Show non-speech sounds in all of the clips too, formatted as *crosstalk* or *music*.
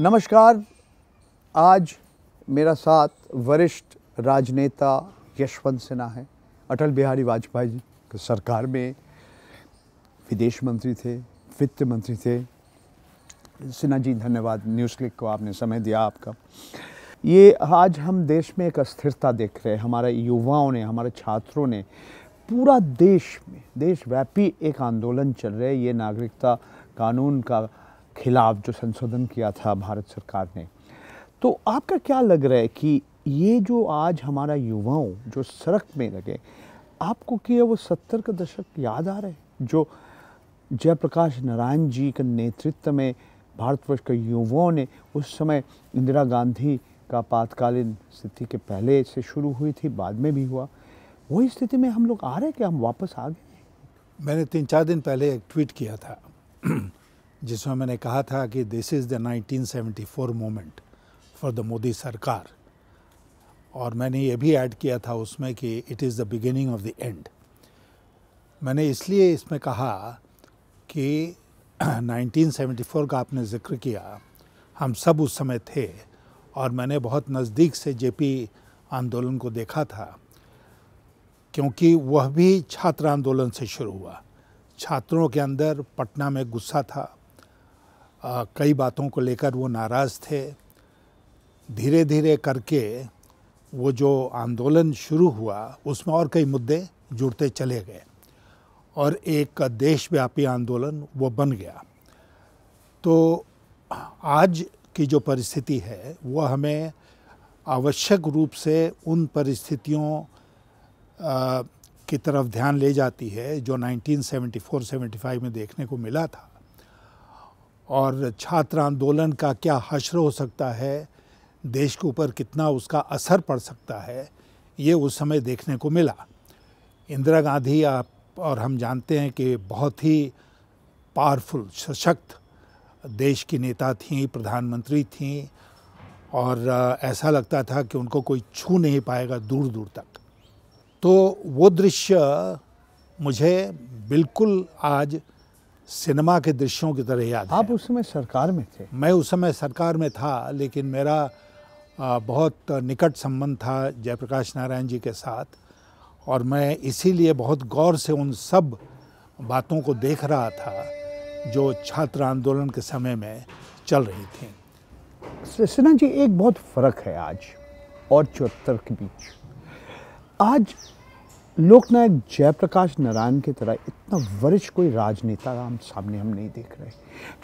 नमस्कार आज मेरा साथ वरिष्ठ राजनेता यशवंत सिन्हा है अटल बिहारी वाजपेयी जी की सरकार में विदेश मंत्री थे वित्त मंत्री थे सिन्हा जी धन्यवाद न्यूज़ क्लिक को आपने समय दिया आपका ये आज हम देश में एक अस्थिरता देख रहे हैं हमारे युवाओं ने हमारे छात्रों ने पूरा देश में देशव्यापी एक आंदोलन चल रहा है ये नागरिकता कानून का खिलाफ जो संशोधन किया था भारत सरकार ने तो आपका क्या लग रहा है कि ये जो आज हमारा युवाओं जो सड़क में लगे आपको क्या वो सत्तर का दशक याद आ रहे जो जयप्रकाश नारायण जी के नेतृत्व में भारतवर्ष के युवाओं ने उस समय इंदिरा गांधी का आपातकालीन स्थिति के पहले से शुरू हुई थी बाद में भी हुआ वही स्थिति में हम लोग आ रहे हैं कि हम वापस आ गए मैंने तीन चार दिन पहले एक ट्वीट किया था जिसमें मैंने कहा था कि this is the 1974 moment for the Modi सरकार और मैंने ये भी ऐड किया था उसमें कि it is the beginning of the end मैंने इसलिए इसमें कहा कि 1974 *clears throat* का आपने ज़िक्र किया हम सब उस समय थे और मैंने बहुत नज़दीक से जेपी आंदोलन को देखा था क्योंकि वह भी छात्र आंदोलन से शुरू हुआ छात्रों के अंदर पटना में गुस्सा था आ, कई बातों को लेकर वो नाराज़ थे धीरे धीरे करके वो जो आंदोलन शुरू हुआ उसमें और कई मुद्दे जुड़ते चले गए और एक देशव्यापी आंदोलन वो बन गया तो आज की जो परिस्थिति है वो हमें आवश्यक रूप से उन परिस्थितियों की तरफ ध्यान ले जाती है जो 1974-75 में देखने को मिला था और छात्र आंदोलन का क्या हश्र हो सकता है देश के ऊपर कितना उसका असर पड़ सकता है ये उस समय देखने को मिला इंदिरा गांधी आप और हम जानते हैं कि बहुत ही पावरफुल सशक्त देश की नेता थीं प्रधानमंत्री थीं और ऐसा लगता था कि उनको कोई छू नहीं पाएगा दूर दूर तक तो वो दृश्य मुझे बिल्कुल आज सिनेमा के दृश्यों की तरह याद आप उस समय सरकार में थे मैं उस समय सरकार में था लेकिन मेरा बहुत निकट संबंध था जयप्रकाश नारायण जी के साथ और मैं इसीलिए बहुत गौर से उन सब बातों को देख रहा था जो छात्र आंदोलन के समय में चल रही थी सिन्हा जी एक बहुत फ़र्क है आज और चौहत्तर के बीच आज लोकनायक जयप्रकाश नारायण की तरह इतना वरिष्ठ कोई राजनेता हम सामने हम नहीं देख रहे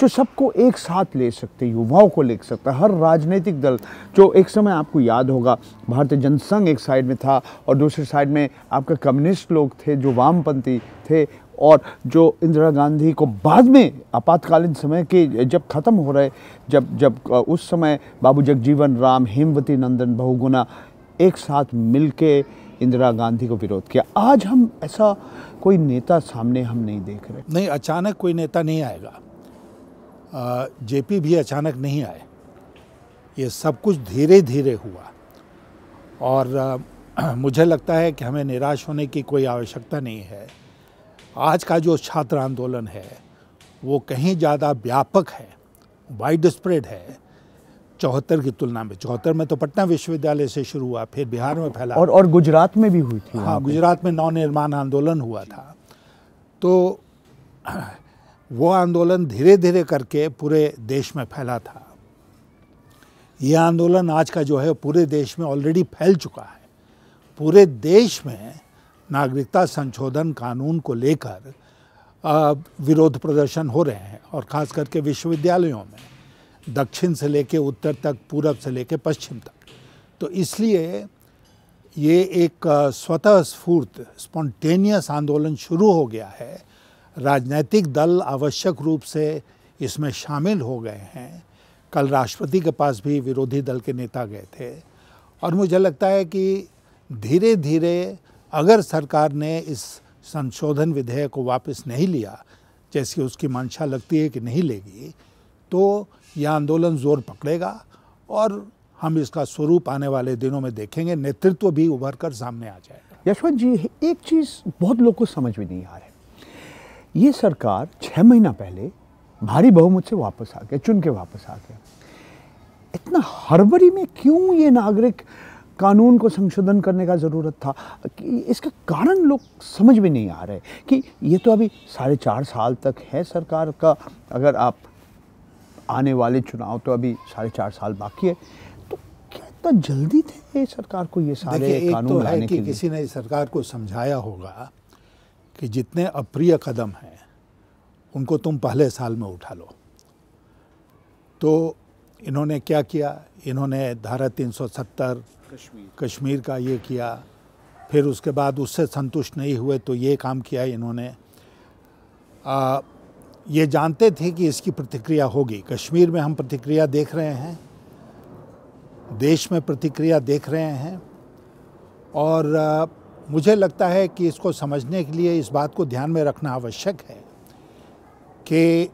जो सबको एक साथ ले सकते युवाओं को ले सकता हर राजनीतिक दल जो एक समय आपको याद होगा भारतीय जनसंघ एक साइड में था और दूसरी साइड में आपका कम्युनिस्ट लोग थे जो वामपंथी थे और जो इंदिरा गांधी को बाद में आपातकालीन समय के जब ख़त्म हो रहे जब जब उस समय बाबू जगजीवन राम हेमवती नंदन बहुगुना एक साथ मिलके इंदिरा गांधी को विरोध किया आज हम ऐसा कोई नेता सामने हम नहीं देख रहे नहीं अचानक कोई नेता नहीं आएगा जेपी भी अचानक नहीं आए ये सब कुछ धीरे धीरे हुआ और *clears throat* मुझे लगता है कि हमें निराश होने की कोई आवश्यकता नहीं है आज का जो छात्र आंदोलन है वो कहीं ज़्यादा व्यापक है वाइड स्प्रेड है चौहत्तर की तुलना में चौहत्तर में तो पटना विश्वविद्यालय से शुरू हुआ फिर बिहार में फैला और और गुजरात में भी हुई थी हाँ गुजरात में नवनिर्माण आंदोलन हुआ था तो वो आंदोलन धीरे धीरे करके पूरे देश में फैला था ये आंदोलन आज का जो है पूरे देश में ऑलरेडी फैल चुका है पूरे देश में नागरिकता संशोधन कानून को लेकर विरोध प्रदर्शन हो रहे हैं और ख़ास करके विश्वविद्यालयों में दक्षिण से लेके उत्तर तक पूरब से लेके पश्चिम तक तो इसलिए ये एक स्वतः स्फूर्त स्पॉन्टेनियस आंदोलन शुरू हो गया है राजनीतिक दल आवश्यक रूप से इसमें शामिल हो गए हैं कल राष्ट्रपति के पास भी विरोधी दल के नेता गए थे और मुझे लगता है कि धीरे धीरे अगर सरकार ने इस संशोधन विधेयक को वापस नहीं लिया जैसी उसकी मंशा लगती है कि नहीं लेगी तो यह आंदोलन जोर पकड़ेगा और हम इसका स्वरूप आने वाले दिनों में देखेंगे नेतृत्व भी उभर कर सामने आ जाएगा यशवंत जी एक चीज़ बहुत लोग को समझ में नहीं आ रही ये सरकार छः महीना पहले भारी बहुमत से वापस आ गया चुन के वापस आ गया इतना हड़बड़ी में क्यों ये नागरिक कानून को संशोधन करने का ज़रूरत था इसका कारण लोग समझ में नहीं आ रहे कि ये तो अभी साढ़े चार साल तक है सरकार का अगर आप आने वाले चुनाव तो अभी साढ़े चार साल बाकी है तो क्या इतना जल्दी थे सरकार को ये सारे एक तो कानून तो लाने कि के किसी ने सरकार को समझाया होगा कि जितने अप्रिय कदम हैं उनको तुम पहले साल में उठा लो तो इन्होंने क्या किया इन्होंने धारा 370 कश्मीर कश्मीर का ये किया फिर उसके बाद उससे संतुष्ट नहीं हुए तो ये काम किया इन्होंने आ, ये जानते थे कि इसकी प्रतिक्रिया होगी कश्मीर में हम प्रतिक्रिया देख रहे हैं देश में प्रतिक्रिया देख रहे हैं और मुझे लगता है कि इसको समझने के लिए इस बात को ध्यान में रखना आवश्यक है कि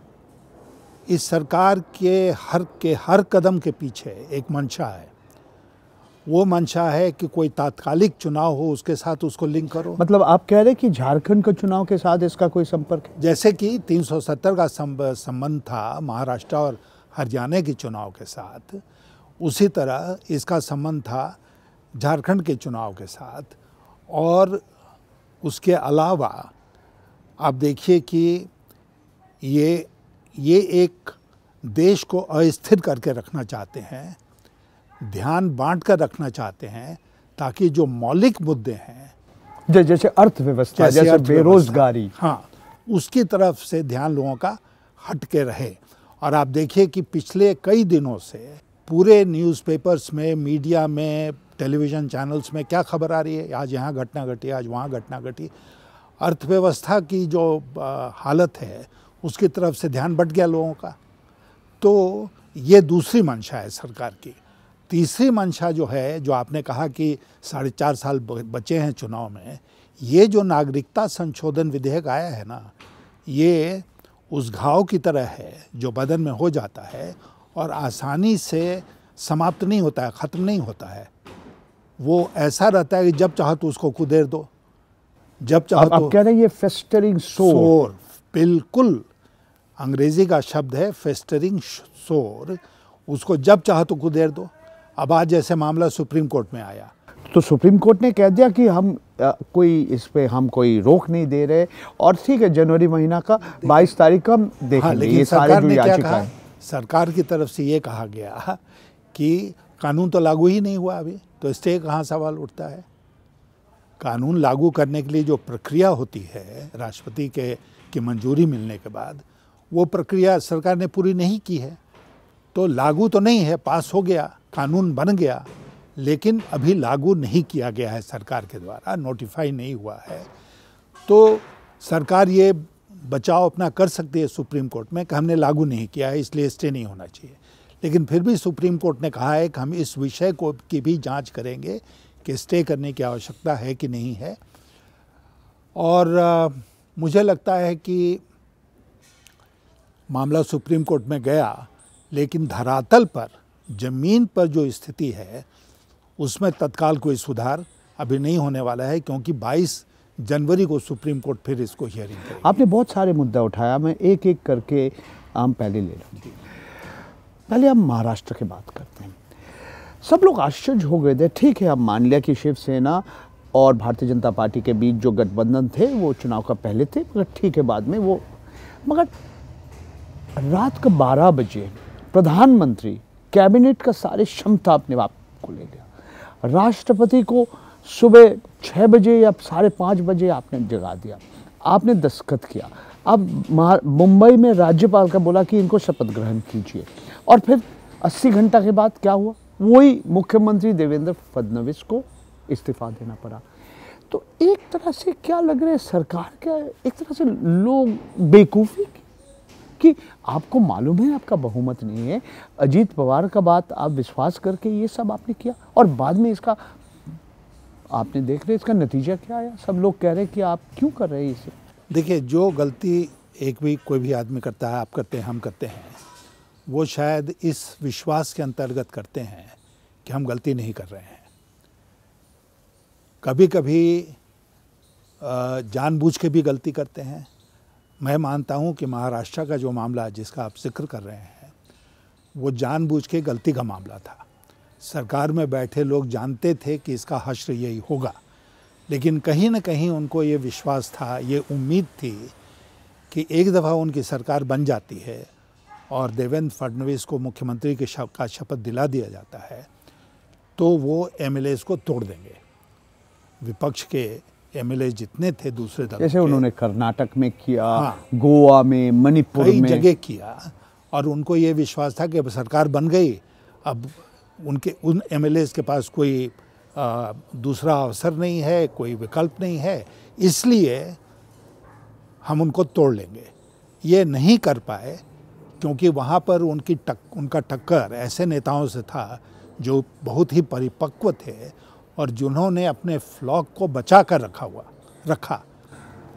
इस सरकार के हर के हर कदम के पीछे एक मंशा है वो मंशा है कि कोई तात्कालिक चुनाव हो उसके साथ उसको लिंक करो मतलब आप कह रहे हैं कि झारखंड के चुनाव के साथ इसका कोई संपर्क है जैसे कि 370 का संबंध था महाराष्ट्र और हरियाणा के चुनाव के साथ उसी तरह इसका संबंध था झारखंड के चुनाव के साथ और उसके अलावा आप देखिए कि ये ये एक देश को अस्थिर करके रखना चाहते हैं ध्यान बांट कर रखना चाहते हैं ताकि जो मौलिक मुद्दे हैं जैसे अर्थव्यवस्था जैसे, जैसे बेरोजगारी हाँ उसकी तरफ से ध्यान लोगों का हट के रहे और आप देखिए कि पिछले कई दिनों से पूरे न्यूज़पेपर्स में मीडिया में टेलीविज़न चैनल्स में क्या खबर आ रही है आज यहाँ घटना घटी आज वहाँ घटना घटी अर्थव्यवस्था की जो हालत है उसकी तरफ से ध्यान बट गया लोगों का तो ये दूसरी मंशा है सरकार की तीसरी मंशा जो है जो आपने कहा कि साढ़े चार साल बचे हैं चुनाव में ये जो नागरिकता संशोधन विधेयक आया है ना ये उस घाव की तरह है जो बदन में हो जाता है और आसानी से समाप्त नहीं होता है ख़त्म नहीं होता है वो ऐसा रहता है कि जब चाहो तो उसको कुदेर दो जब चाहो तो कह रहे हैं ये फेस्टरिंग शोर सोर बिल्कुल अंग्रेजी का शब्द है फेस्टरिंग सोर उसको जब चाहो तो कुदेर दो अब आज जैसे मामला सुप्रीम कोर्ट में आया तो सुप्रीम कोर्ट ने कह दिया कि हम आ, कोई इस पर हम कोई रोक नहीं दे रहे और ठीक है जनवरी महीना का बाईस तारीख का हम देख हाँ, ये सारे जो कहा है सरकार की तरफ से ये कहा गया कि कानून तो लागू ही नहीं हुआ अभी तो इससे कहाँ सवाल उठता है कानून लागू करने के लिए जो प्रक्रिया होती है राष्ट्रपति के की मंजूरी मिलने के बाद वो प्रक्रिया सरकार ने पूरी नहीं की है तो लागू तो नहीं है पास हो गया कानून बन गया लेकिन अभी लागू नहीं किया गया है सरकार के द्वारा नोटिफाई नहीं हुआ है तो सरकार ये बचाव अपना कर सकती है सुप्रीम कोर्ट में कि हमने लागू नहीं किया है इसलिए स्टे नहीं होना चाहिए लेकिन फिर भी सुप्रीम कोर्ट ने कहा है कि हम इस विषय को की भी जांच करेंगे कि स्टे करने की आवश्यकता है कि नहीं है और आ, मुझे लगता है कि मामला सुप्रीम कोर्ट में गया लेकिन धरातल पर ज़मीन पर जो स्थिति है उसमें तत्काल कोई सुधार अभी नहीं होने वाला है क्योंकि 22 जनवरी को सुप्रीम कोर्ट फिर इसको हियरिंग आपने बहुत सारे मुद्दा उठाया मैं एक एक करके हम पहले ले रहा हूँ पहले हम महाराष्ट्र की बात करते हैं सब लोग आश्चर्य हो गए थे ठीक है अब मान लिया कि शिवसेना और भारतीय जनता पार्टी के बीच जो गठबंधन थे वो चुनाव का पहले थे मगर ठीक है बाद में वो मगर रात का बारह बजे प्रधानमंत्री कैबिनेट का सारे क्षमता अपने बाप को ले लिया राष्ट्रपति को सुबह छः बजे या साढ़े पाँच बजे आपने जगा दिया आपने दस्खत किया अब मुंबई में राज्यपाल का बोला कि इनको शपथ ग्रहण कीजिए और फिर 80 घंटा के बाद क्या हुआ वही मुख्यमंत्री देवेंद्र फडणवीस को इस्तीफा देना पड़ा तो एक तरह से क्या लग रहा है सरकार क्या एक तरह से लोग बेकूफी जबकि आपको मालूम है आपका बहुमत नहीं है अजीत पवार का बात आप विश्वास करके ये सब आपने किया और बाद में इसका आपने देख रहे इसका नतीजा क्या आया सब लोग कह रहे हैं कि आप क्यों कर रहे हैं इसे देखिए जो गलती एक भी कोई भी आदमी करता है आप करते हैं हम करते हैं वो शायद इस विश्वास के अंतर्गत करते हैं कि हम गलती नहीं कर रहे हैं कभी कभी जानबूझ के भी गलती करते हैं मैं मानता हूँ कि महाराष्ट्र का जो मामला जिसका आप जिक्र कर रहे हैं वो जानबूझ के गलती का मामला था सरकार में बैठे लोग जानते थे कि इसका हश्र यही होगा लेकिन कहीं ना कहीं उनको ये विश्वास था ये उम्मीद थी कि एक दफ़ा उनकी सरकार बन जाती है और देवेंद्र फडणवीस को मुख्यमंत्री के शव का शपथ दिला दिया जाता है तो वो एम को तोड़ देंगे विपक्ष के एमएलए जितने थे दूसरे दल जैसे उन्होंने कर्नाटक में किया हाँ, गोवा में मणिपुर में जगह किया और उनको ये विश्वास था कि अब सरकार बन गई अब उनके उन एम के पास कोई आ, दूसरा अवसर नहीं है कोई विकल्प नहीं है इसलिए हम उनको तोड़ लेंगे ये नहीं कर पाए क्योंकि वहाँ पर उनकी टक उनका टक्कर ऐसे नेताओं से था जो बहुत ही परिपक्व थे और जिन्होंने अपने फ्लॉक को बचा कर रखा हुआ रखा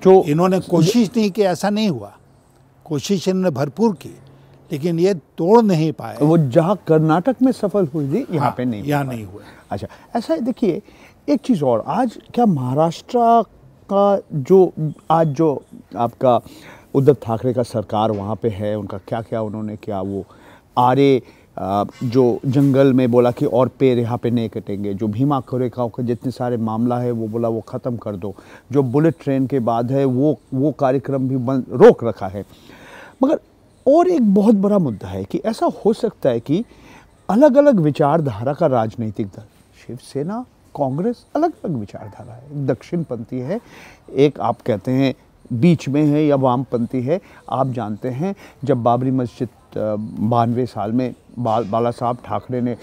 जो इन्होंने कोशिश नहीं की ऐसा नहीं हुआ कोशिश इन्होंने भरपूर की लेकिन ये तोड़ नहीं पाए वो जहाँ कर्नाटक में सफल हुई थी यहाँ हाँ, पे नहीं यहाँ नहीं हुआ अच्छा ऐसा देखिए एक चीज़ और आज क्या महाराष्ट्र का जो आज जो आपका उद्धव ठाकरे का सरकार वहाँ पे है उनका क्या क्या उन्होंने क्या वो आर्य जो जंगल में बोला कि और पेड़ यहाँ पे नहीं कटेंगे जो भीमा कोरेगांव का जितने सारे मामला है वो बोला वो ख़त्म कर दो जो बुलेट ट्रेन के बाद है वो वो कार्यक्रम भी बंद रोक रखा है मगर और एक बहुत बड़ा मुद्दा है कि ऐसा हो सकता है कि अलग अलग विचारधारा का राजनीतिक दल शिवसेना कांग्रेस अलग अलग विचारधारा है दक्षिणपंथी है एक आप कहते हैं बीच में है या वामपंथी है आप जानते हैं जब बाबरी मस्जिद बानवे साल में बाल बाला साहब ठाकरे ने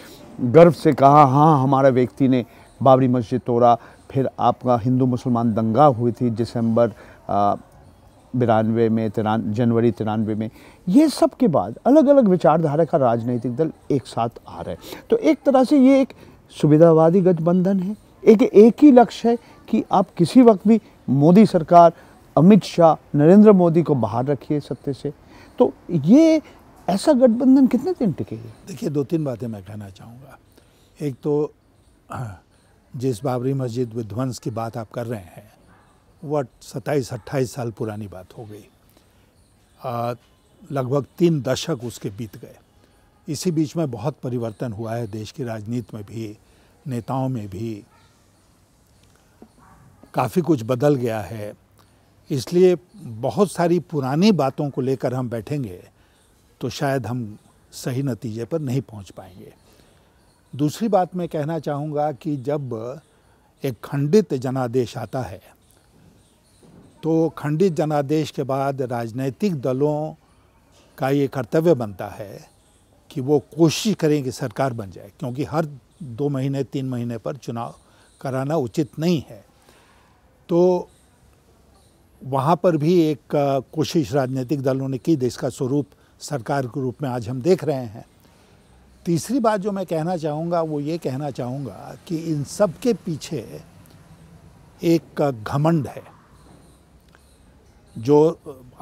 गर्व से कहा हाँ हमारा व्यक्ति ने बाबरी मस्जिद तोड़ा फिर आपका हिंदू मुसलमान दंगा हुई थी दिसंबर बिरानवे में तिरान जनवरी तिरानवे में ये सब के बाद अलग अलग विचारधारा का राजनीतिक दल एक साथ आ रहे हैं तो एक तरह से ये एक सुविधावादी गठबंधन है एक एक ही लक्ष्य है कि आप किसी वक्त भी मोदी सरकार अमित शाह नरेंद्र मोदी को बाहर रखिए सत्य से तो ये ऐसा गठबंधन कितने दिन टिकेगा देखिए दो तीन बातें मैं कहना चाहूँगा एक तो हाँ, जिस बाबरी मस्जिद विध्वंस की बात आप कर रहे हैं वह सत्ताईस अट्ठाईस साल पुरानी बात हो गई लगभग तीन दशक उसके बीत गए इसी बीच में बहुत परिवर्तन हुआ है देश की राजनीति में भी नेताओं में भी काफ़ी कुछ बदल गया है इसलिए बहुत सारी पुरानी बातों को लेकर हम बैठेंगे तो शायद हम सही नतीजे पर नहीं पहुंच पाएंगे दूसरी बात मैं कहना चाहूँगा कि जब एक खंडित जनादेश आता है तो खंडित जनादेश के बाद राजनीतिक दलों का ये कर्तव्य बनता है कि वो कोशिश करें कि सरकार बन जाए क्योंकि हर दो महीने तीन महीने पर चुनाव कराना उचित नहीं है तो वहाँ पर भी एक कोशिश राजनीतिक दलों ने की जिसका स्वरूप सरकार के रूप में आज हम देख रहे हैं तीसरी बात जो मैं कहना चाहूँगा वो ये कहना चाहूँगा कि इन सब के पीछे एक घमंड है जो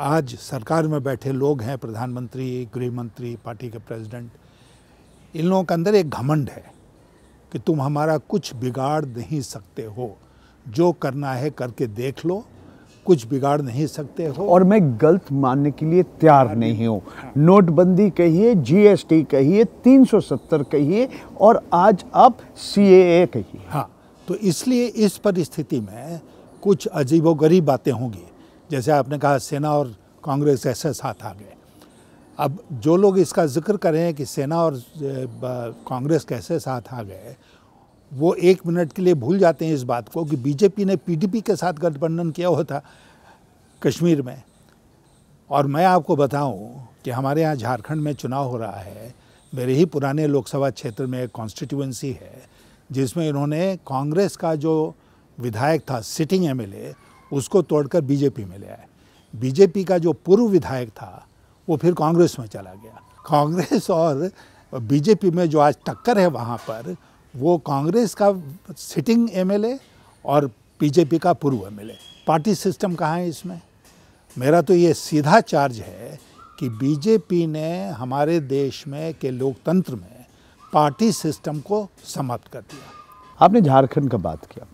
आज सरकार में बैठे लोग हैं प्रधानमंत्री गृह मंत्री पार्टी के प्रेसिडेंट इन लोगों के अंदर एक घमंड है कि तुम हमारा कुछ बिगाड़ नहीं सकते हो जो करना है करके देख लो कुछ बिगाड़ नहीं सकते हो और मैं गलत मानने के लिए तैयार नहीं हूँ हाँ। नोटबंदी कहिए जीएसटी कहिए 370 कहिए और आज आप सीएए कहिए हाँ तो इसलिए इस परिस्थिति में कुछ अजीबोगरीब गरीब बातें होंगी जैसे आपने कहा सेना और कांग्रेस ऐसे साथ आ गए अब जो लोग इसका जिक्र करें कि सेना और कांग्रेस कैसे साथ आ गए वो एक मिनट के लिए भूल जाते हैं इस बात को कि बीजेपी ने पीडीपी के साथ गठबंधन किया हुआ था कश्मीर में और मैं आपको बताऊं कि हमारे यहाँ झारखंड में चुनाव हो रहा है मेरे ही पुराने लोकसभा क्षेत्र में एक कॉन्स्टिट्यूंसी है जिसमें इन्होंने कांग्रेस का जो विधायक था सिटिंग एम उसको तोड़कर बीजेपी में ले आए बीजेपी का जो पूर्व विधायक था वो फिर कांग्रेस में चला गया कांग्रेस और बीजेपी में जो आज टक्कर है वहाँ पर वो कांग्रेस का सिटिंग एमएलए और बीजेपी का पूर्व एमएलए पार्टी सिस्टम कहाँ है इसमें मेरा तो ये सीधा चार्ज है कि बीजेपी ने हमारे देश में के लोकतंत्र में पार्टी सिस्टम को समाप्त कर दिया आपने झारखंड का बात किया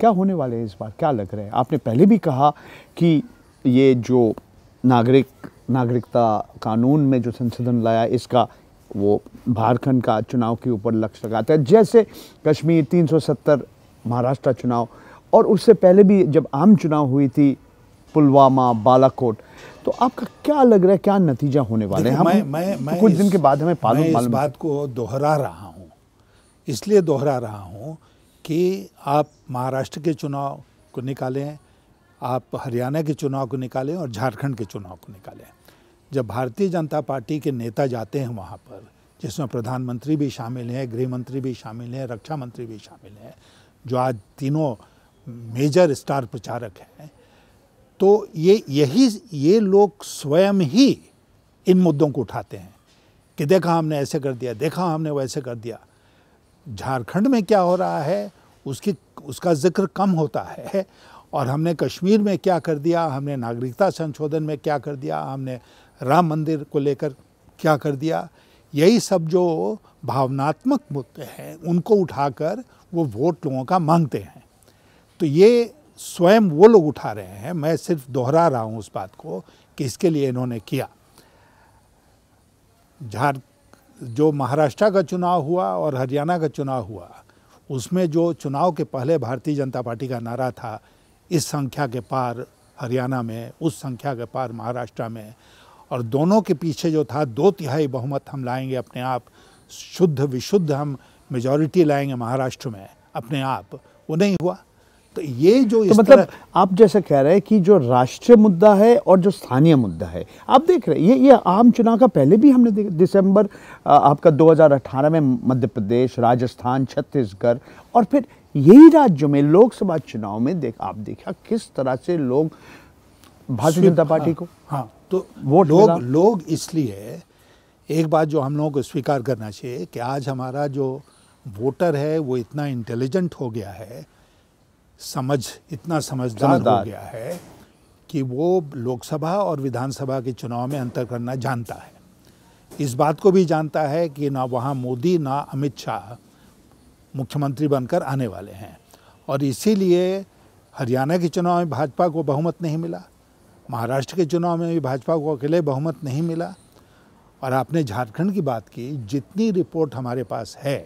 क्या होने वाले हैं इस बार क्या लग रहे हैं आपने पहले भी कहा कि ये जो नागरिक नागरिकता कानून में जो संशोधन लाया इसका वो झारखंड का चुनाव के ऊपर लक्ष्य लगाता है जैसे कश्मीर 370 महाराष्ट्र चुनाव और उससे पहले भी जब आम चुनाव हुई थी पुलवामा बालाकोट तो आपका क्या लग रहा है क्या नतीजा होने वाले हैं मैं मैं तो मैं कुछ दिन के बाद हमें मैं इस बात को दोहरा रहा हूँ इसलिए दोहरा रहा हूँ कि आप महाराष्ट्र के चुनाव को निकालें आप हरियाणा के चुनाव को निकालें और झारखंड के चुनाव को निकालें जब भारतीय जनता पार्टी के नेता जाते हैं वहाँ पर जिसमें प्रधानमंत्री भी शामिल हैं गृह मंत्री भी शामिल हैं रक्षा मंत्री भी शामिल हैं जो आज तीनों मेजर स्टार प्रचारक हैं तो ये यही ये लोग स्वयं ही इन मुद्दों को उठाते हैं कि देखा हमने ऐसे कर दिया देखा हमने वैसे कर दिया झारखंड में क्या हो रहा है उसकी उसका जिक्र कम होता है और हमने कश्मीर में क्या कर दिया हमने नागरिकता संशोधन में क्या कर दिया हमने राम मंदिर को लेकर क्या कर दिया यही सब जो भावनात्मक मुद्दे हैं उनको उठाकर वो वोट लोगों का मांगते हैं तो ये स्वयं वो लोग उठा रहे हैं मैं सिर्फ दोहरा रहा हूँ उस बात को कि इसके लिए इन्होंने किया झार जो महाराष्ट्र का चुनाव हुआ और हरियाणा का चुनाव हुआ उसमें जो चुनाव के पहले भारतीय जनता पार्टी का नारा था इस संख्या के पार हरियाणा में उस संख्या के पार महाराष्ट्र में और दोनों के पीछे जो था दो तिहाई बहुमत हम लाएंगे अपने आप शुद्ध विशुद्ध हम मेजोरिटी लाएंगे महाराष्ट्र में अपने आप वो नहीं हुआ तो ये जो तो मतलब आप जैसे कह रहे हैं कि जो राष्ट्रीय मुद्दा है और जो स्थानीय मुद्दा है आप देख रहे हैं ये ये आम चुनाव का पहले भी हमने दिसंबर आपका 2018 में मध्य प्रदेश राजस्थान छत्तीसगढ़ और फिर यही राज्यों में लोकसभा चुनाव में देख आप देखा किस तरह से लोग भारतीय जनता पार्टी हाँ, को हाँ तो वो लोग लोग इसलिए एक बात जो हम लोगों को स्वीकार करना चाहिए कि आज हमारा जो वोटर है वो इतना इंटेलिजेंट हो गया है समझ इतना समझदार हो गया है कि वो लोकसभा और विधानसभा के चुनाव में अंतर करना जानता है इस बात को भी जानता है कि ना वहाँ मोदी ना अमित शाह मुख्यमंत्री बनकर आने वाले हैं और इसीलिए हरियाणा के चुनाव में भाजपा को बहुमत नहीं मिला महाराष्ट्र के चुनाव में भी भाजपा को अकेले बहुमत नहीं मिला और आपने झारखंड की बात की जितनी रिपोर्ट हमारे पास है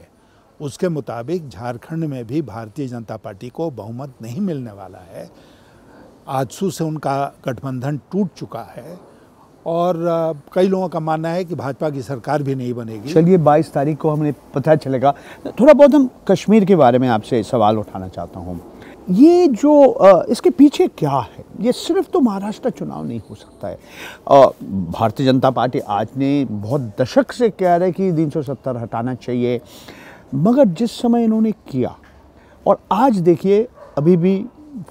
उसके मुताबिक झारखंड में भी भारतीय जनता पार्टी को बहुमत नहीं मिलने वाला है आजसू से उनका गठबंधन टूट चुका है और कई लोगों का मानना है कि भाजपा की सरकार भी नहीं बनेगी चलिए 22 तारीख को हमने पता चलेगा थोड़ा बहुत हम कश्मीर के बारे में आपसे सवाल उठाना चाहता हूँ ये जो इसके पीछे क्या है ये सिर्फ तो महाराष्ट्र चुनाव नहीं हो सकता है भारतीय जनता पार्टी आज ने बहुत दशक से कह रहे कि सत्तर हटाना चाहिए मगर जिस समय इन्होंने किया और आज देखिए अभी भी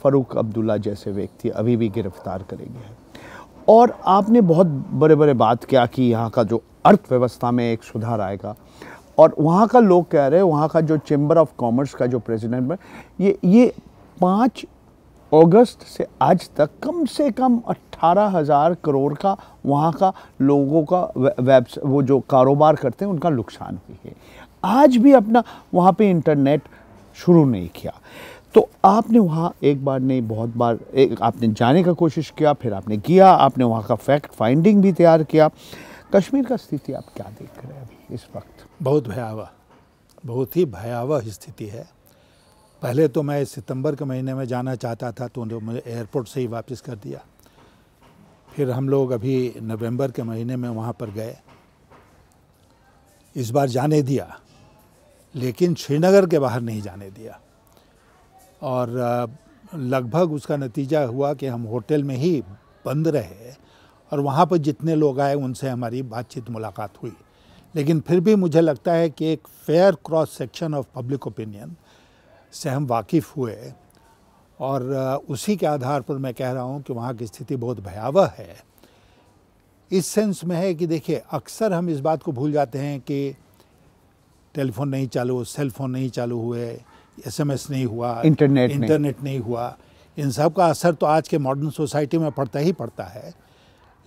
फ़ारूक अब्दुल्ला जैसे व्यक्ति अभी भी गिरफ्तार करेंगे और आपने बहुत बड़े बड़े बात किया कि यहाँ का जो अर्थव्यवस्था में एक सुधार आएगा और वहाँ का लोग कह रहे हैं वहाँ का जो चैम्बर ऑफ कॉमर्स का जो प्रेसिडेंट है ये ये पाँच अगस्त से आज तक कम से कम अट्ठारह हज़ार करोड़ का वहाँ का लोगों का वेब वो जो कारोबार करते हैं उनका नुकसान हुई है आज भी अपना वहाँ पे इंटरनेट शुरू नहीं किया तो आपने वहाँ एक बार नहीं बहुत बार एक आपने जाने का कोशिश किया फिर आपने किया आपने वहाँ का फैक्ट फाइंडिंग भी तैयार किया कश्मीर का स्थिति आप क्या देख रहे हैं अभी इस वक्त बहुत भयावह बहुत ही भयावह स्थिति है पहले तो मैं सितंबर के महीने में जाना चाहता था तो उन्होंने मुझे एयरपोर्ट से ही वापस कर दिया फिर हम लोग अभी नवंबर के महीने में वहाँ पर गए इस बार जाने दिया लेकिन श्रीनगर के बाहर नहीं जाने दिया और लगभग उसका नतीजा हुआ कि हम होटल में ही बंद रहे और वहाँ पर जितने लोग आए उनसे हमारी बातचीत मुलाकात हुई लेकिन फिर भी मुझे लगता है कि एक fair cross section of public opinion से हम वाकिफ़ हुए और उसी के आधार पर मैं कह रहा हूँ कि वहाँ की स्थिति बहुत भयावह है इस सेंस में है कि देखिए अक्सर हम इस बात को भूल जाते हैं कि टेलीफोन नहीं चालू सेल फोन नहीं चालू हुए एसएमएस नहीं हुआ इंटरनेट इंटरनेट नहीं।, नहीं हुआ इन सब का असर तो आज के मॉडर्न सोसाइटी में पड़ता ही पड़ता है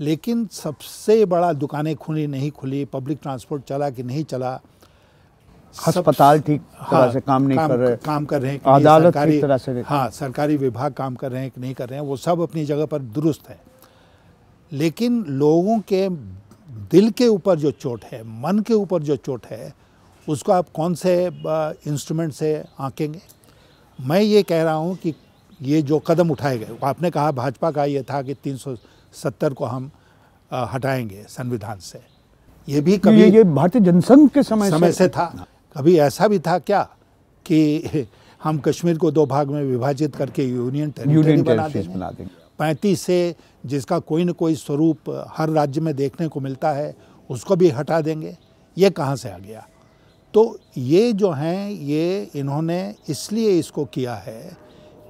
लेकिन सबसे बड़ा दुकानें खुली नहीं खुली पब्लिक ट्रांसपोर्ट चला कि नहीं चला अस्पताल ठीक हाँ, से काम नहीं काम, कर रहे काम कर रहे हैं अदालत सरकारी तरह से हाँ सरकारी विभाग काम कर रहे हैं कि नहीं कर रहे हैं वो सब अपनी जगह पर दुरुस्त है लेकिन लोगों के दिल के ऊपर जो चोट है मन के ऊपर जो चोट है उसको आप कौन से इंस्ट्रूमेंट से आंकेंगे मैं ये कह रहा हूँ कि ये जो कदम उठाए गए आपने कहा भाजपा का ये था कि 370 को हम हटाएंगे संविधान से ये भी कभी ये, ये भारतीय जनसंघ के समय समय से, से था कभी ऐसा भी था क्या कि हम कश्मीर को दो भाग में विभाजित करके यूनियन टेरिटरी बना देंगे पैंतीस से जिसका कोई न कोई स्वरूप हर राज्य में देखने को मिलता है उसको भी हटा देंगे ये कहाँ से आ गया तो ये जो हैं ये इन्होंने इसलिए इसको किया है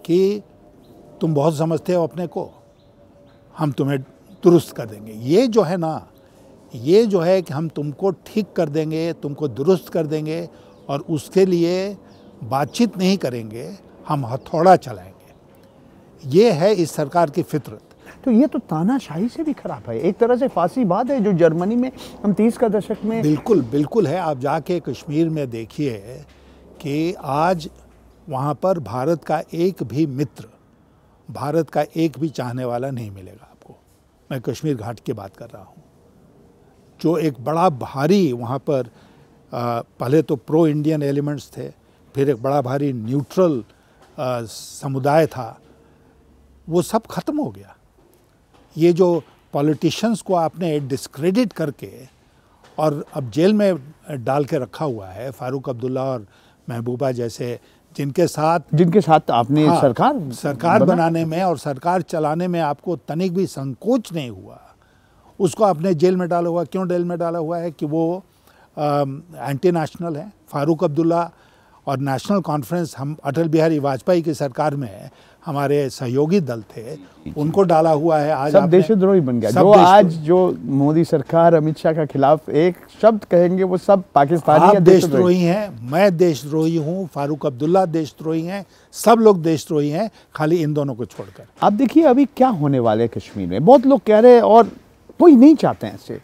कि तुम बहुत समझते हो अपने को हम तुम्हें दुरुस्त कर देंगे ये जो है ना ये जो है कि हम तुमको ठीक कर देंगे तुमको दुरुस्त कर देंगे और उसके लिए बातचीत नहीं करेंगे हम हथौड़ा चलाएंगे ये है इस सरकार की फितरत तो ये तो तानाशाही से भी खराब है एक तरह से फांसी बात है जो जर्मनी में हम तीस का दशक में बिल्कुल बिल्कुल है आप जाके कश्मीर में देखिए कि आज वहाँ पर भारत का एक भी मित्र भारत का एक भी चाहने वाला नहीं मिलेगा आपको मैं कश्मीर घाट की बात कर रहा हूँ जो एक बड़ा भारी वहाँ पर आ, पहले तो प्रो इंडियन एलिमेंट्स थे फिर एक बड़ा भारी न्यूट्रल समुदाय था वो सब खत्म हो गया ये जो पॉलिटिशियंस को आपने डिस्क्रेडिट करके और अब जेल में डाल के रखा हुआ है फारूक अब्दुल्ला और महबूबा जैसे जिनके साथ जिनके साथ आपने हाँ, सरकार सरकार बनाने में और सरकार चलाने में आपको तनिक भी संकोच नहीं हुआ उसको आपने जेल में डाला हुआ क्यों जेल में डाला हुआ है कि वो एंटी नेशनल है फारूक अब्दुल्ला और नेशनल कॉन्फ्रेंस हम अटल बिहारी वाजपेयी की सरकार में हमारे सहयोगी दल थे उनको डाला हुआ है आज सब देशद्रोही बन गया जो आज जो मोदी सरकार अमित शाह के खिलाफ एक शब्द कहेंगे वो सब पाकिस्तानी आप तो देशद्रोही हैं मैं देशद्रोही हूँ फारूक अब्दुल्ला देशद्रोही हैं सब लोग देशद्रोही हैं खाली इन दोनों को छोड़कर आप देखिए अभी क्या होने वाले कश्मीर में बहुत लोग कह रहे हैं और कोई नहीं चाहते हैं ऐसे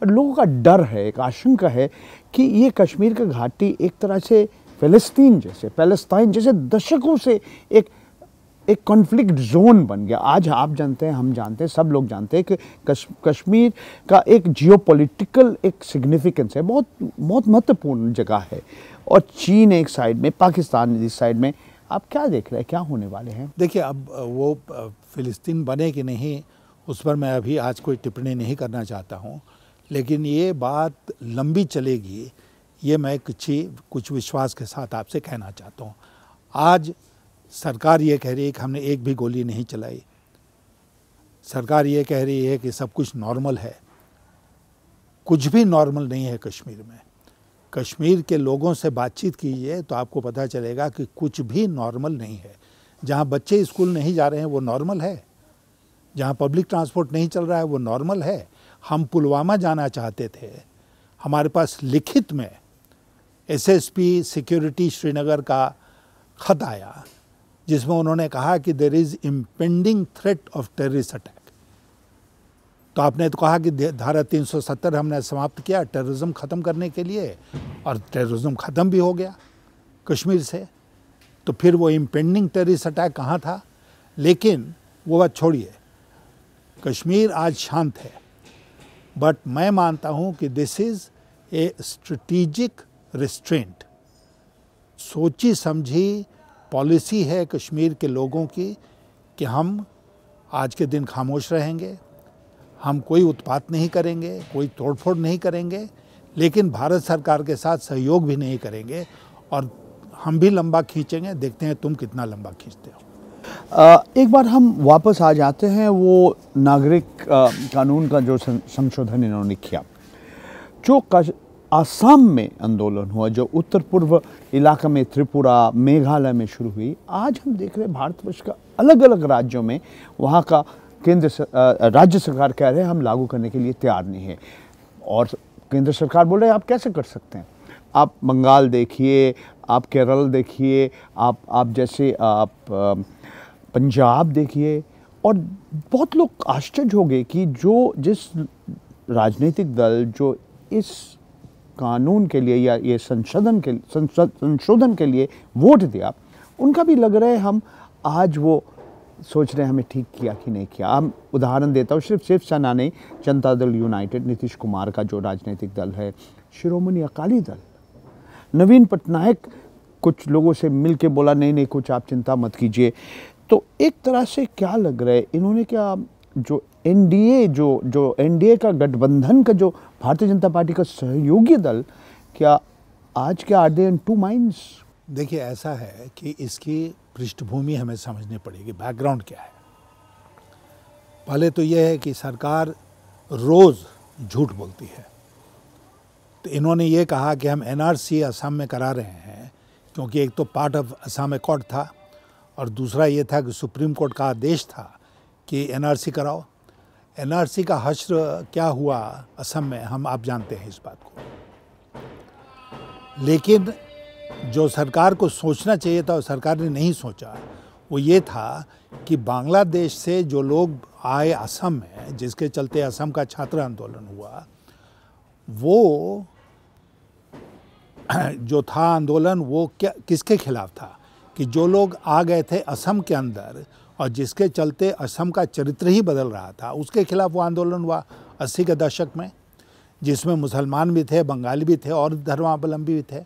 पर लोगों का डर है एक आशंका है कि ये कश्मीर का घाटी एक तरह से फ़लस्तीन जैसे पैलेस्ताइन जैसे दशकों से एक एक कॉन्फ्लिक्ट जोन बन गया आज आप जानते हैं हम जानते हैं सब लोग जानते हैं कि कश, कश्मीर का एक जियोपॉलिटिकल एक सिग्निफिकेंस है बहुत बहुत महत्वपूर्ण जगह है और चीन एक साइड में पाकिस्तान इस साइड में आप क्या देख रहे हैं क्या होने वाले हैं देखिए अब वो फ़िलिस्तीन बने कि नहीं उस पर मैं अभी आज कोई टिप्पणी नहीं करना चाहता हूँ लेकिन ये बात लंबी चलेगी ये मैं कुछ ही कुछ विश्वास के साथ आपसे कहना चाहता हूँ आज सरकार ये कह रही है कि हमने एक भी गोली नहीं चलाई सरकार ये कह रही है कि सब कुछ नॉर्मल है कुछ भी नॉर्मल नहीं है कश्मीर में कश्मीर के लोगों से बातचीत कीजिए तो आपको पता चलेगा कि कुछ भी नॉर्मल नहीं है जहाँ बच्चे स्कूल नहीं जा रहे हैं वो नॉर्मल है जहाँ पब्लिक ट्रांसपोर्ट नहीं चल रहा है वो नॉर्मल है हम पुलवामा जाना चाहते थे हमारे पास लिखित में एसएसपी सिक्योरिटी श्रीनगर का ख़त आया जिसमें उन्होंने कहा कि there is impending threat of terrorist attack तो आपने तो कहा कि धारा 370 हमने समाप्त किया टेररिज्म ख़त्म करने के लिए और टेररिज्म ख़त्म भी हो गया कश्मीर से तो फिर वो इम्पेंडिंग टेररिस्ट अटैक कहाँ था लेकिन वो बात छोड़िए कश्मीर आज शांत है बट मैं मानता हूं कि this is a strategic restraint सोची समझी पॉलिसी है कश्मीर के लोगों की कि हम आज के दिन खामोश रहेंगे हम कोई उत्पात नहीं करेंगे कोई तोड़फोड़ नहीं करेंगे लेकिन भारत सरकार के साथ सहयोग भी नहीं करेंगे और हम भी लंबा खींचेंगे देखते हैं तुम कितना लंबा खींचते हो एक बार हम वापस आ जाते हैं वो नागरिक कानून का जो संशोधन इन्होंने किया जो आसाम में आंदोलन हुआ जो उत्तर पूर्व इलाका में त्रिपुरा मेघालय में शुरू हुई आज हम देख रहे हैं भारतवर्ष का अलग अलग राज्यों में वहाँ का केंद्र राज्य सरकार कह रहे हैं हम लागू करने के लिए तैयार नहीं है और केंद्र सरकार बोल रहे हैं आप कैसे कर सकते हैं आप बंगाल देखिए आप केरल देखिए आप आप जैसे आप पंजाब देखिए और बहुत लोग आश्चर्य हो गए कि जो जिस राजनीतिक दल जो इस कानून के लिए या ये संशोधन के संशोधन के लिए वोट दिया उनका भी लग रहा है हम आज वो सोच रहे हैं हमें ठीक किया कि नहीं किया हम उदाहरण देता हूँ सिर्फ शिवसेना नहीं जनता दल यूनाइटेड नीतीश कुमार का जो राजनीतिक दल है शिरोमणि अकाली दल नवीन पटनायक कुछ लोगों से मिल के बोला नहीं नहीं कुछ आप चिंता मत कीजिए तो एक तरह से क्या लग रहा है इन्होंने क्या जो एनडीए जो जो एनडीए का गठबंधन का जो भारतीय जनता पार्टी का सहयोगी दल क्या आज क्या are they in two minds देखिए ऐसा है कि इसकी पृष्ठभूमि हमें समझनी पड़ेगी बैकग्राउंड क्या है पहले तो यह है कि सरकार रोज़ झूठ बोलती है तो इन्होंने ये कहा कि हम एनआरसी असम में करा रहे हैं क्योंकि एक तो पार्ट ऑफ असम एकॉर्ड था और दूसरा ये था कि सुप्रीम कोर्ट का आदेश था कि एनआरसी कराओ एनआरसी का हश्र क्या हुआ असम में हम आप जानते हैं इस बात को लेकिन जो सरकार को सोचना चाहिए था और सरकार ने नहीं सोचा वो ये था कि बांग्लादेश से जो लोग आए असम में जिसके चलते असम का छात्र आंदोलन हुआ वो जो था आंदोलन वो क्या किसके खिलाफ था कि जो लोग आ गए थे असम के अंदर और जिसके चलते असम का चरित्र ही बदल रहा था उसके खिलाफ वो आंदोलन हुआ अस्सी के दशक में जिसमें मुसलमान भी थे बंगाली भी थे और धर्मावलंबी भी थे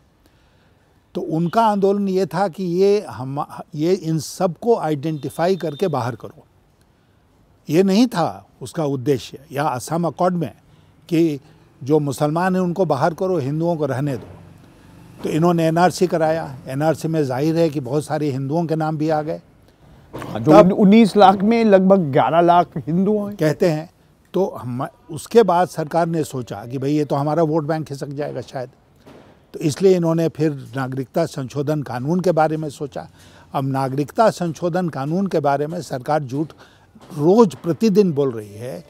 तो उनका आंदोलन ये था कि ये हम ये इन सब को आइडेंटिफाई करके बाहर करो ये नहीं था उसका उद्देश्य या असम अकॉर्ड में कि जो मुसलमान हैं उनको बाहर करो हिंदुओं को रहने दो तो इन्होंने एनआरसी कराया एनआरसी में जाहिर है कि बहुत सारे हिंदुओं के नाम भी आ गए हाँ, जो उन्नीस लाख में लगभग ग्यारह लाख हिंदू हैं कहते हैं तो हम उसके बाद सरकार ने सोचा कि भाई ये तो हमारा वोट बैंक खिसक जाएगा शायद तो इसलिए इन्होंने फिर नागरिकता संशोधन कानून के बारे में सोचा अब नागरिकता संशोधन कानून के बारे में सरकार झूठ रोज़ प्रतिदिन बोल रही है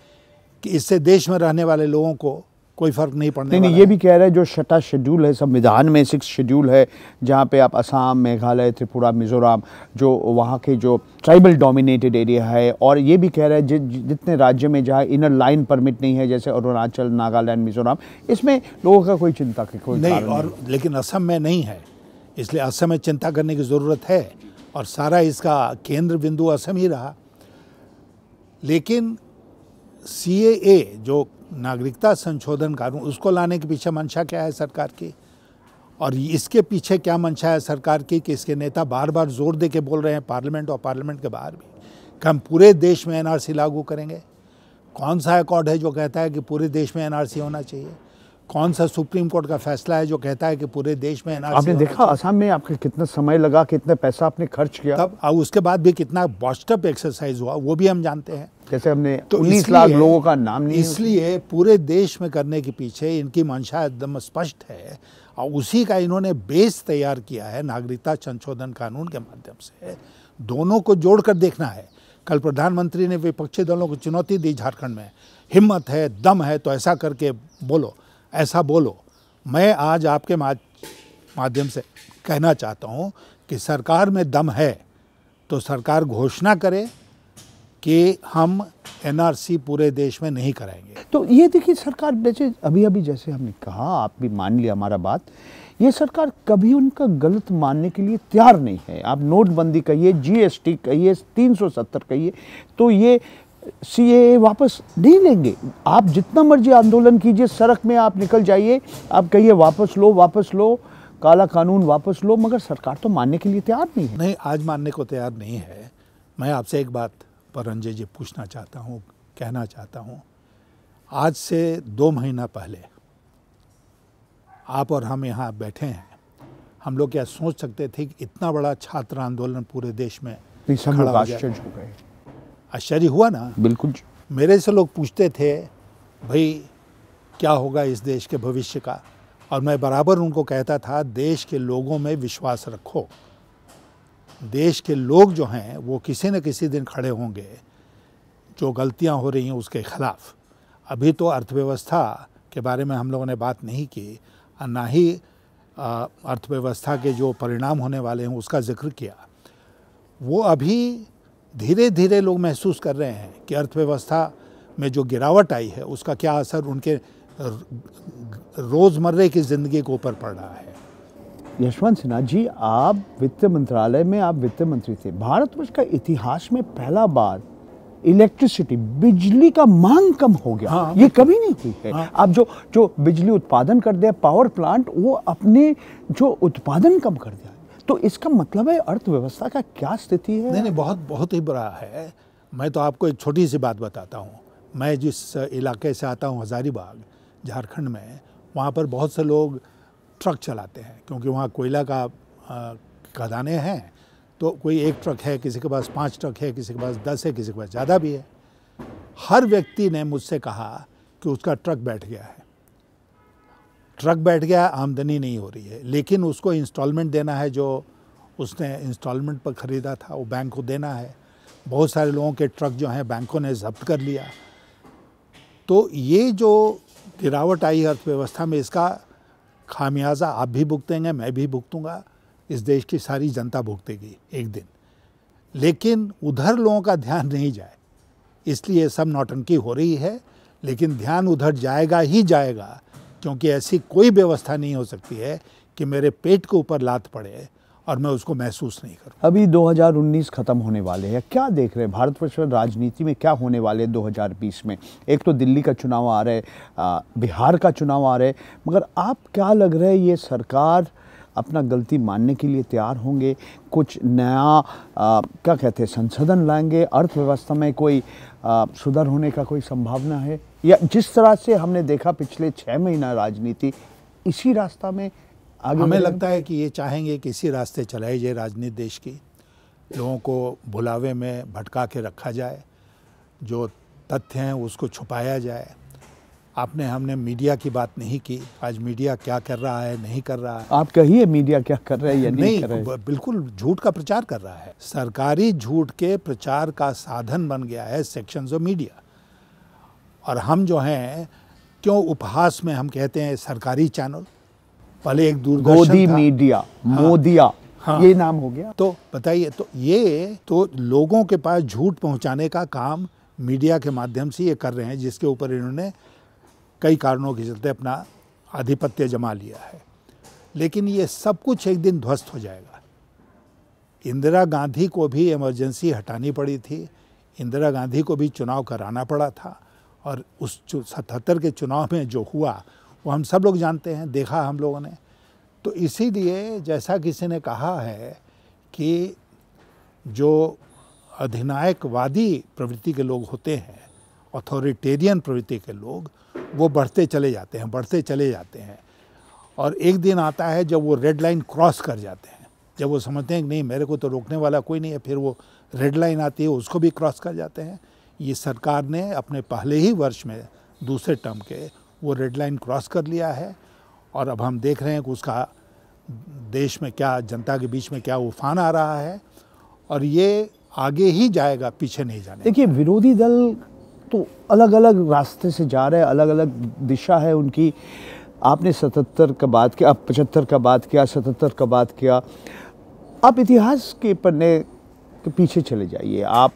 कि इससे देश में रहने वाले लोगों को कोई फ़र्क नहीं पड़ता नहीं, नहीं ये भी कह रहे हैं जो छठा शेड्यूल है संविधान में सिक्स शेड्यूल है जहाँ पे आप असम मेघालय त्रिपुरा मिज़ोरम जो वहाँ के जो ट्राइबल डोमिनेटेड एरिया है और ये भी कह रहे हैं जितने राज्य में जहाँ इनर लाइन परमिट नहीं है जैसे अरुणाचल नागालैंड मिज़ोरम इसमें लोगों का कोई चिंता की कोई नहीं और लेकिन असम में नहीं है इसलिए असम में चिंता करने की ज़रूरत है और सारा इसका केंद्र बिंदु असम ही रहा लेकिन सी जो नागरिकता संशोधन कानून उसको लाने के पीछे मंशा क्या है सरकार की और इसके पीछे क्या मंशा है सरकार की कि इसके नेता बार बार जोर दे के बोल रहे हैं पार्लियामेंट और पार्लियामेंट के बाहर भी कि हम पूरे देश में एनआरसी लागू करेंगे कौन सा अकॉर्ड है जो कहता है कि पूरे देश में एनआरसी होना चाहिए कौन सा सुप्रीम कोर्ट का फैसला है जो कहता है कि पूरे देश में एनआरसी आपने देखा असम में आपके कितना समय लगा कितना पैसा आपने खर्च किया तब उसके बाद भी कितना बॉस्टअप एक्सरसाइज हुआ वो भी हम जानते हैं जैसे हमने तो उन्नीस लाख लोगों का नाम नहीं इसलिए पूरे देश में करने के पीछे इनकी मंशा एकदम स्पष्ट है और उसी का इन्होंने बेस तैयार किया है नागरिकता संशोधन कानून के माध्यम से दोनों को जोड़कर देखना है कल प्रधानमंत्री ने विपक्षी दलों को चुनौती दी झारखंड में हिम्मत है दम है तो ऐसा करके बोलो ऐसा बोलो मैं आज आपके माध्यम से कहना चाहता हूँ कि सरकार में दम है तो सरकार घोषणा करे कि हम एनआरसी पूरे देश में नहीं कराएंगे तो ये देखिए सरकार जैसे अभी अभी जैसे हमने कहा आप भी मान लिया हमारा बात ये सरकार कभी उनका गलत मानने के लिए तैयार नहीं है आप नोटबंदी कहिए जीएसटी कहिए 370 कहिए तो ये सी वापस नहीं लेंगे आप जितना मर्जी आंदोलन कीजिए सड़क में आप निकल जाइए आप कहिए वापस लो वापस लो काला कानून वापस लो मगर सरकार तो मानने के लिए तैयार नहीं है नहीं आज मानने को तैयार नहीं है मैं आपसे एक बात पर रंजय जी पूछना चाहता हूँ कहना चाहता हूँ आज से दो महीना पहले आप और हम यहाँ बैठे हैं हम लोग क्या सोच सकते थे कि इतना बड़ा छात्र आंदोलन पूरे देश में आश्चर्य हो गए आश्चर्य हुआ ना बिल्कुल मेरे से लोग पूछते थे भाई क्या होगा इस देश के भविष्य का और मैं बराबर उनको कहता था देश के लोगों में विश्वास रखो देश के लोग जो हैं वो किसी न किसी दिन खड़े होंगे जो गलतियां हो रही हैं उसके खिलाफ अभी तो अर्थव्यवस्था के बारे में हम लोगों ने बात नहीं की और ना ही अर्थव्यवस्था के जो परिणाम होने वाले हैं उसका जिक्र किया वो अभी धीरे धीरे लोग महसूस कर रहे हैं कि अर्थव्यवस्था में जो गिरावट आई है उसका क्या असर उनके रोज़मर्रे की ज़िंदगी के ऊपर पड़ रहा है यशवंत सिन्हा जी आप वित्त मंत्रालय में आप वित्त मंत्री थे भारतवर्ष का इतिहास में पहला बार इलेक्ट्रिसिटी बिजली का मांग कम हो गया हाँ, ये कभी नहीं हुई है हाँ, आप जो जो बिजली उत्पादन कर दिया पावर प्लांट वो अपने जो उत्पादन कम कर दिया तो इसका मतलब है अर्थव्यवस्था का क्या स्थिति है नहीं नहीं बहुत बहुत ही बुरा है मैं तो आपको एक छोटी सी बात बताता हूँ मैं जिस इलाके से आता हूँ हज़ारीबाग झारखंड में वहाँ पर बहुत से लोग ट्रक चलाते हैं क्योंकि वहाँ कोयला का खदाने हैं तो कोई एक ट्रक है किसी के पास पाँच ट्रक है किसी के पास दस है किसी के पास ज़्यादा भी है हर व्यक्ति ने मुझसे कहा कि उसका ट्रक बैठ गया है ट्रक बैठ गया आमदनी नहीं हो रही है लेकिन उसको इंस्टॉलमेंट देना है जो उसने इंस्टॉलमेंट पर ख़रीदा था वो बैंक को देना है बहुत सारे लोगों के ट्रक जो हैं बैंकों ने जब्त कर लिया तो ये जो गिरावट आई अर्थव्यवस्था में इसका खामियाजा आप भी भुगतेंगे मैं भी भुगतूंगा इस देश की सारी जनता भुगतेगी एक दिन लेकिन उधर लोगों का ध्यान नहीं जाए इसलिए सब नौटंकी हो रही है लेकिन ध्यान उधर जाएगा ही जाएगा क्योंकि ऐसी कोई व्यवस्था नहीं हो सकती है कि मेरे पेट के ऊपर लात पड़े और मैं उसको महसूस नहीं करूँ अभी 2019 ख़त्म होने वाले हैं क्या देख रहे हैं भारतवर्ष राजनीति में क्या होने वाले हैं 2020 में एक तो दिल्ली का चुनाव आ रहा है बिहार का चुनाव आ रहा है मगर आप क्या लग रहा है ये सरकार अपना गलती मानने के लिए तैयार होंगे कुछ नया आ, क्या कहते हैं संसाधन लाएंगे अर्थव्यवस्था में कोई सुधार होने का कोई संभावना है या जिस तरह से हमने देखा पिछले छः महीना राजनीति इसी रास्ता में आगे हमें लगता है कि ये चाहेंगे कि इसी रास्ते चलाई जाए राजनीति देश की लोगों को भुलावे में भटका के रखा जाए जो तथ्य हैं उसको छुपाया जाए आपने हमने मीडिया की बात नहीं की आज मीडिया क्या कर रहा है नहीं कर रहा है आप कहिए मीडिया क्या कर रहा है या नहीं, नहीं कर रहा है बिल्कुल झूठ का प्रचार कर रहा है सरकारी झूठ के प्रचार का साधन बन गया है सेक्शन ऑफ मीडिया और हम जो हैं क्यों उपहास में हम कहते हैं सरकारी चैनल पहले एक दूरदर्शन गोदी मीडिया हाँ, मोदिया हाँ, ये नाम हो गया तो बताइए तो ये तो लोगों के पास झूठ पहुंचाने का काम मीडिया के माध्यम से ये कर रहे हैं जिसके ऊपर इन्होंने कई कारणों के चलते अपना आधिपत्य जमा लिया है लेकिन ये सब कुछ एक दिन ध्वस्त हो जाएगा इंदिरा गांधी को भी इमरजेंसी हटानी पड़ी थी इंदिरा गांधी को भी चुनाव कराना पड़ा था और उस सतहत्तर के चुनाव में जो हुआ वो हम सब लोग जानते हैं देखा हम लोगों ने तो इसीलिए जैसा किसी ने कहा है कि जो अधिनायकवादी प्रवृत्ति के लोग होते हैं अथॉरिटेरियन प्रवृत्ति के लोग वो बढ़ते चले जाते हैं बढ़ते चले जाते हैं और एक दिन आता है जब वो रेड लाइन क्रॉस कर जाते हैं जब वो समझते हैं कि नहीं मेरे को तो रोकने वाला कोई नहीं है फिर वो रेड लाइन आती है उसको भी क्रॉस कर जाते हैं ये सरकार ने अपने पहले ही वर्ष में दूसरे टर्म के वो रेड लाइन क्रॉस कर लिया है और अब हम देख रहे हैं कि उसका देश में क्या जनता के बीच में क्या उफान आ रहा है और ये आगे ही जाएगा पीछे नहीं जाने देखिए विरोधी दल तो अलग अलग रास्ते से जा रहे हैं अलग अलग दिशा है उनकी आपने सतहत्तर का बात किया अब पचहत्तर का बात किया सतहत्तर का बात किया आप इतिहास के पन्ने के पीछे चले जाइए आप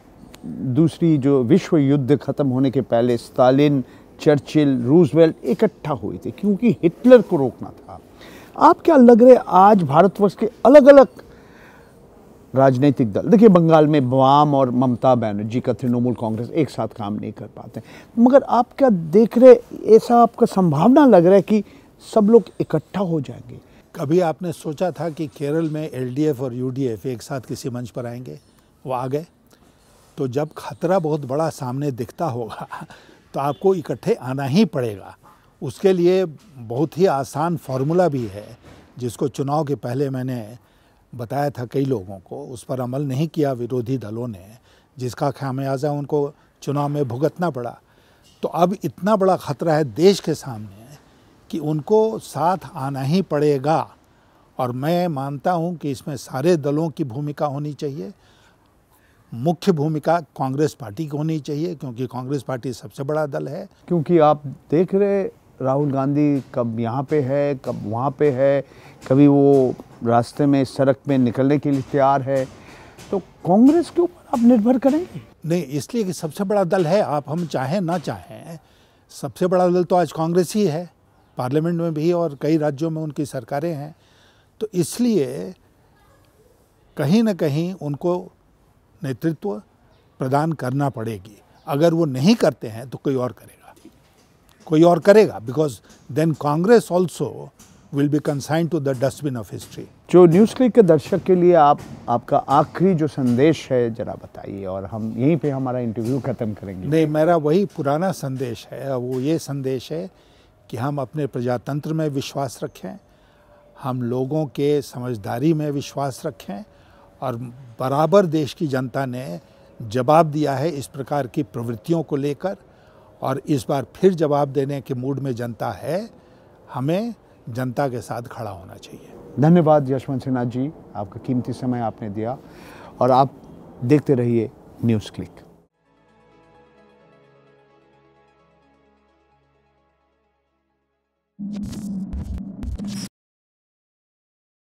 दूसरी जो विश्व युद्ध ख़त्म होने के पहले स्टालिन चर्चिल रूजवेल्ट इकट्ठा हुए थे क्योंकि हिटलर को रोकना था आप क्या लग रहे आज भारतवर्ष के अलग अलग राजनीतिक दल देखिए बंगाल में वाम और ममता बनर्जी का तृणमूल कांग्रेस एक साथ काम नहीं कर पाते मगर आप क्या देख रहे ऐसा आपका संभावना लग रहा है कि सब लोग इकट्ठा हो जाएंगे कभी आपने सोचा था कि केरल में एलडीएफ और यूडीएफ एक साथ किसी मंच पर आएंगे वो आ गए तो जब खतरा बहुत बड़ा सामने दिखता होगा तो आपको इकट्ठे आना ही पड़ेगा उसके लिए बहुत ही आसान फार्मूला भी है जिसको चुनाव के पहले मैंने बताया था कई लोगों को उस पर अमल नहीं किया विरोधी दलों ने जिसका खामियाजा उनको चुनाव में भुगतना पड़ा तो अब इतना बड़ा ख़तरा है देश के सामने कि उनको साथ आना ही पड़ेगा और मैं मानता हूं कि इसमें सारे दलों की भूमिका होनी चाहिए मुख्य भूमिका कांग्रेस पार्टी की होनी चाहिए क्योंकि कांग्रेस पार्टी सबसे बड़ा दल है क्योंकि आप देख रहे राहुल गांधी कब यहाँ पे है कब वहाँ पे है कभी वो रास्ते में सड़क में निकलने के लिए तैयार है तो कांग्रेस के ऊपर आप निर्भर करेंगे नहीं इसलिए कि सबसे बड़ा दल है आप हम चाहें ना चाहें सबसे बड़ा दल तो आज कांग्रेस ही है पार्लियामेंट में भी और कई राज्यों में उनकी सरकारें हैं तो इसलिए कहीं ना कहीं उनको नेतृत्व प्रदान करना पड़ेगी अगर वो नहीं करते हैं तो कोई और करेगा कोई और करेगा because then Congress also will be consign to the dustbin of history जो न्यूज़ क्लिक के दर्शक के लिए आप आपका आखिरी जो संदेश है जरा बताइए और हम यहीं पे हमारा इंटरव्यू ख़त्म करेंगे नहीं मेरा वही पुराना संदेश है वो ये संदेश है कि हम अपने प्रजातंत्र में विश्वास रखें हम लोगों के समझदारी में विश्वास रखें और बराबर देश की जनता ने जवाब दिया है इस प्रकार की प्रवृत्तियों को लेकर और इस बार फिर जवाब देने के मूड में जनता है हमें जनता के साथ खड़ा होना चाहिए धन्यवाद यशवंत सिन्हा जी आपका कीमती समय आपने दिया और आप देखते रहिए न्यूज़ क्लिक Thank you.